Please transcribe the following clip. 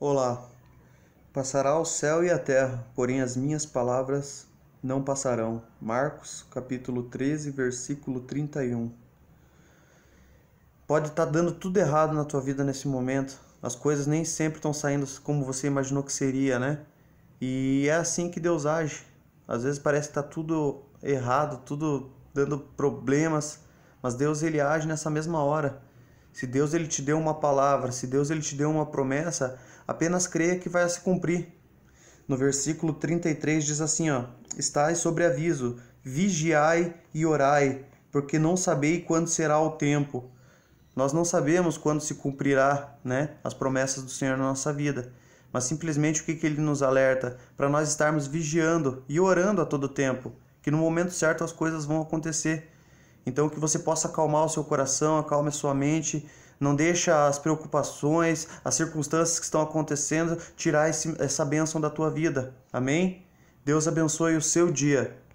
Olá, passará o céu e a terra, porém as minhas palavras não passarão. Marcos, capítulo 13, versículo 31. Pode estar tá dando tudo errado na tua vida nesse momento. As coisas nem sempre estão saindo como você imaginou que seria, né? E é assim que Deus age. Às vezes parece que tá tudo errado, tudo dando problemas, mas Deus ele age nessa mesma hora. Se Deus ele te deu uma palavra, se Deus ele te deu uma promessa, apenas creia que vai se cumprir. No versículo 33 diz assim, ó: Estais sobre aviso, vigiai e orai, porque não sabei quando será o tempo. Nós não sabemos quando se cumprirá, né, as promessas do Senhor na nossa vida. Mas simplesmente o que, que ele nos alerta? Para nós estarmos vigiando e orando a todo tempo, que no momento certo as coisas vão acontecer então que você possa acalmar o seu coração, acalme a sua mente, não deixa as preocupações, as circunstâncias que estão acontecendo tirar esse, essa bênção da tua vida. Amém? Deus abençoe o seu dia.